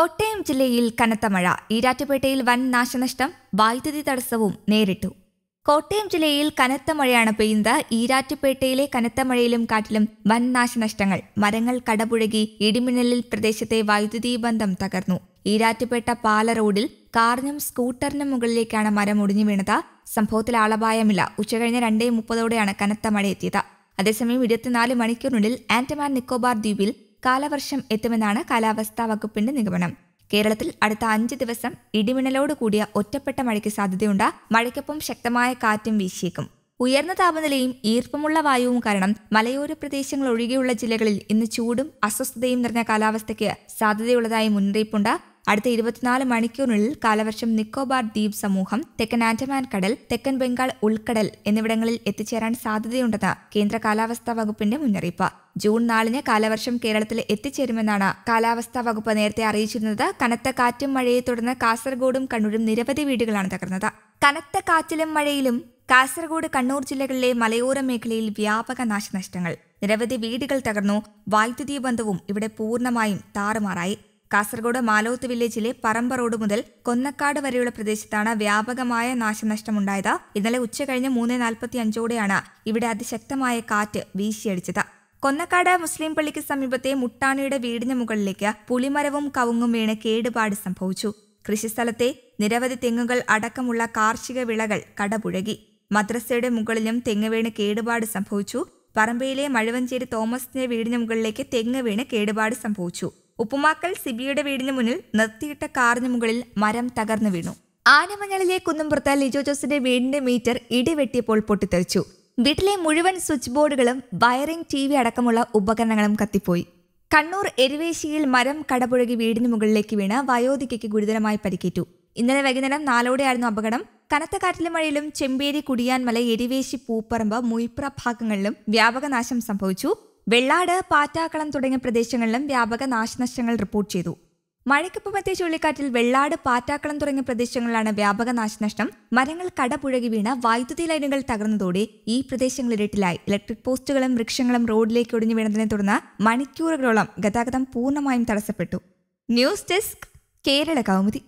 കോട്ടയം ജില്ലയിൽ കനത്ത മഴ ഈരാറ്റുപേട്ടയിൽ വൻ നാശനഷ്ടം വൈദ്യുതി തടസ്സവും നേരിട്ടു കോട്ടയം ജില്ലയിൽ കനത്ത മഴയാണ് പെയ്യുന്നത് ഈരാറ്റുപേട്ടയിലെ കനത്ത മഴയിലും കാറ്റിലും വൻ നാശനഷ്ടങ്ങൾ മരങ്ങൾ കടപുഴകി ഇടിമിന്നലിൽ പ്രദേശത്തെ വൈദ്യുതി ബന്ധം തകർന്നു ഈരാറ്റുപേട്ട പാല റോഡിൽ കാറിനും സ്കൂട്ടറിനും മുകളിലേക്കാണ് മരം ഒടിഞ്ഞു വീണത് സംഭവത്തിൽ ആളപായമില്ല ഉച്ചകഴിഞ്ഞ് രണ്ടേ മുപ്പതോടെയാണ് കനത്ത മഴ എത്തിയത് അതേസമയം ഇരുപത്തിനാല് മണിക്കൂറിനുള്ളിൽ ആൻഡമാൻ നിക്കോബാർ ദ്വീപിൽ കാലവർഷം എത്തുമെന്നാണ് കാലാവസ്ഥാ വകുപ്പിന്റെ നിഗമനം കേരളത്തിൽ അടുത്ത അഞ്ച് ദിവസം ഇടിമിന്നലോട് കൂടിയ ഒറ്റപ്പെട്ട മഴയ്ക്ക് സാധ്യതയുണ്ട് മഴയ്ക്കൊപ്പം ശക്തമായ കാറ്റും വീശിയേക്കും ഉയർന്ന താപനിലയും ഈർപ്പമുള്ള വായുവും കാരണം മലയോര പ്രദേശങ്ങൾ ഒഴികെയുള്ള ജില്ലകളിൽ ഇന്ന് ചൂടും അസ്വസ്ഥതയും നിറഞ്ഞ കാലാവസ്ഥയ്ക്ക് സാധ്യതയുള്ളതായി മുന്നറിയിപ്പുണ്ട് അടുത്ത ഇരുപത്തിനാല് മണിക്കൂറിനുള്ളിൽ കാലവർഷം നിക്കോബാർ ദ്വീപ് സമൂഹം തെക്കൻ ആൻഡമാൻ കടൽ തെക്കൻ ബംഗാൾ ഉൾക്കടൽ എന്നിവിടങ്ങളിൽ എത്തിച്ചേരാൻ സാധ്യതയുണ്ടെന്ന് കേന്ദ്ര കാലാവസ്ഥാ വകുപ്പിന്റെ മുന്നറിയിപ്പ് ജൂൺ നാലിന് കാലവർഷം കേരളത്തിൽ എത്തിച്ചേരുമെന്നാണ് കാലാവസ്ഥാ വകുപ്പ് നേരത്തെ അറിയിച്ചിരുന്നത് കനത്ത കാറ്റും മഴയെ തുടർന്ന് കാസർഗോഡും കണ്ണൂരും നിരവധി വീടുകളാണ് തകർന്നത് കനത്ത കാറ്റിലും മഴയിലും കാസർഗോഡ് കണ്ണൂർ ജില്ലകളിലെ മലയോര മേഖലയിൽ വ്യാപക നാശനഷ്ടങ്ങൾ നിരവധി വീടുകൾ തകർന്നു വൈദ്യുതി ബന്ധവും ഇവിടെ പൂർണ്ണമായും താറുമാറായി കാസർഗോഡ് മാലോത്ത് വില്ലേജിലെ പറമ്പ റോഡ് മുതൽ കൊന്നക്കാട് വരെയുള്ള പ്രദേശത്താണ് വ്യാപകമായ നാശനഷ്ടമുണ്ടായത് ഇന്നലെ കഴിഞ്ഞ് മൂന്ന് നാൽപ്പത്തി അഞ്ചോടെയാണ് ഇവിടെ അതിശക്തമായ കാറ്റ് വീശിയടിച്ചത് കൊന്നക്കാട് മുസ്ലിം പള്ളിക്ക് സമീപത്തെ മുട്ടാണിയുടെ വീടിന് മുകളിലേക്ക് പുളിമരവും കവുങ്ങും വീണ് കേടുപാട് സംഭവിച്ചു കൃഷിസ്ഥലത്തെ നിരവധി തെങ്ങുകൾ അടക്കമുള്ള കാർഷിക വിളകൾ കടപുഴകി മദ്രസയുടെ മുകളിലും തെങ്ങ് വീണ് കേടുപാട് സംഭവിച്ചു പറമ്പയിലെ മഴവഞ്ചേരി തോമസിന്റെ വീടിന് മുകളിലേക്ക് തെങ്ങ് വീണ് കേടുപാട് സംഭവിച്ചു ഉപ്പുമാക്കൽ സിബിയുടെ വീടിന് മുന്നിൽ നിർത്തിയിട്ട കാറിന് മുകളിൽ മരം തകർന്നു വീണു ആനമണലിലെ കുന്നുംപുറത്ത് ലിജോ ജോസിന്റെ വീടിന്റെ മീറ്റർ ഇടിവെട്ടിയപ്പോൾ പൊട്ടിത്തെറിച്ചു വീട്ടിലെ മുഴുവൻ സ്വിച്ച് ബോർഡുകളും വയറിംഗ് ടി വി അടക്കമുള്ള ഉപകരണങ്ങളും കത്തിപ്പോയി കണ്ണൂർ എരുവേശിയിൽ മരം കടപുഴകി വീടിന് മുകളിലേക്ക് വീണ് വയോധികയ്ക്ക് ഗുരുതരമായി പരിക്കേറ്റു ഇന്നലെ വൈകുന്നേരം നാലോടെയായിരുന്നു അപകടം കനത്ത കാറ്റിലും മഴയിലും ചെമ്പേരി കുടിയാൻമല എരിവേശി പൂപ്പറമ്പ് മുയിപ്ര ഭാഗങ്ങളിലും വ്യാപക നാശം സംഭവിച്ചു വെള്ളാട് പാറ്റാക്കളം തുടങ്ങിയ പ്രദേശങ്ങളിലും വ്യാപക നാശനഷ്ടങ്ങൾ റിപ്പോർട്ട് ചെയ്തു മഴയ്ക്കൊപ്പമെത്തിയ ചുഴലിക്കാറ്റിൽ വെള്ളാട് പാറ്റാക്കളം തുടങ്ങിയ പ്രദേശങ്ങളിലാണ് വ്യാപക നാശനഷ്ടം മരങ്ങൾ കടപുഴകി വീണ വൈദ്യുതി ലൈനുകൾ തകർന്നതോടെ ഈ പ്രദേശങ്ങൾ ഇരുട്ടിലായി ഇലക്ട്രിക് പോസ്റ്റുകളും വൃക്ഷങ്ങളും റോഡിലേക്ക് ഒടിഞ്ഞു വീണതിനെ തുടർന്ന് മണിക്കൂറുകളോളം ഗതാഗതം പൂർണ്ണമായും തടസ്സപ്പെട്ടു ന്യൂസ് ഡെസ്ക് കേരള കൗമുദി